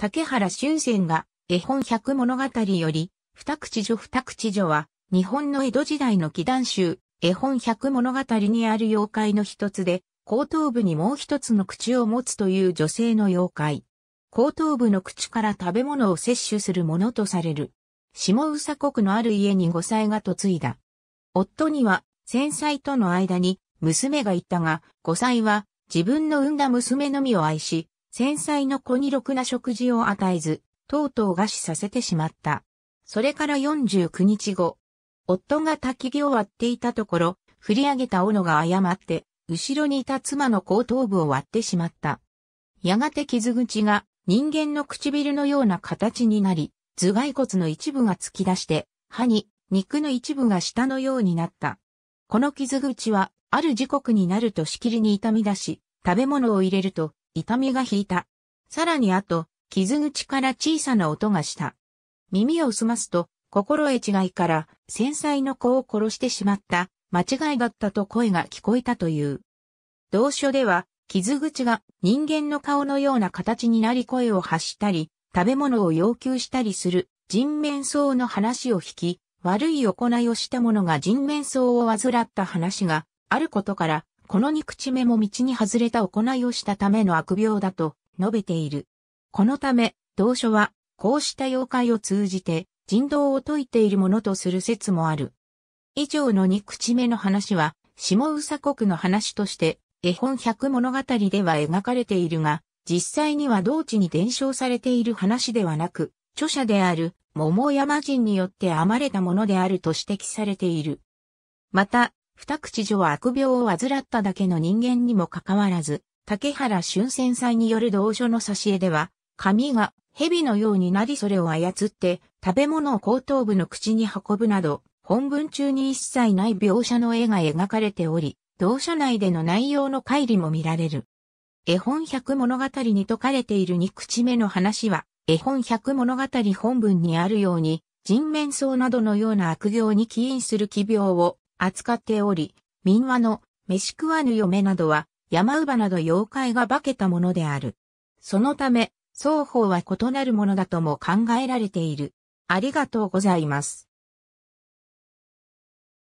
竹原俊仙が絵本百物語より、二口女二口女は、日本の江戸時代の祈願集、絵本百物語にある妖怪の一つで、後頭部にもう一つの口を持つという女性の妖怪。後頭部の口から食べ物を摂取するものとされる。下宇佐国のある家に五歳が嫁いだ。夫には、戦災との間に娘がいたが、五歳は自分の産んだ娘のみを愛し、繊細の子にろくな食事を与えず、とうとう餓死させてしまった。それから49日後、夫が焚き木を割っていたところ、振り上げた斧が誤って、後ろにいた妻の後頭部を割ってしまった。やがて傷口が人間の唇のような形になり、頭蓋骨の一部が突き出して、歯に肉の一部が下のようになった。この傷口は、ある時刻になるとしきりに痛み出し、食べ物を入れると痛みが引いた。さらにあと、傷口から小さな音がした。耳を澄ますと、心得違いから、繊細の子を殺してしまった、間違いだったと声が聞こえたという。同書では、傷口が人間の顔のような形になり声を発したり、食べ物を要求したりする人面相の話を引き、悪い行いをした者が人面相を患った話があることから、この憎ちめも道に外れた行いをしたための悪病だと述べている。このため、同書は、こうした妖怪を通じて、人道を説いているものとする説もある。以上の憎ちめの話は、下宇佐国の話として、絵本百物語では描かれているが、実際には同地に伝承されている話ではなく、著者である桃山人によって編まれたものであると指摘されている。また、二口女は悪病を患っただけの人間にもかかわらず、竹原春戦祭による同書の差し絵では、紙が蛇のようになりそれを操って食べ物を後頭部の口に運ぶなど、本文中に一切ない描写の絵が描かれており、同書内での内容の乖離も見られる。絵本百物語に説かれている二口目の話は、絵本百物語本文にあるように、人面相などのような悪行に起因する奇病を扱っており、民話の飯食わぬ嫁などは山乳など妖怪が化けたものである。そのため、双方は異なるものだとも考えられている。ありがとうございます。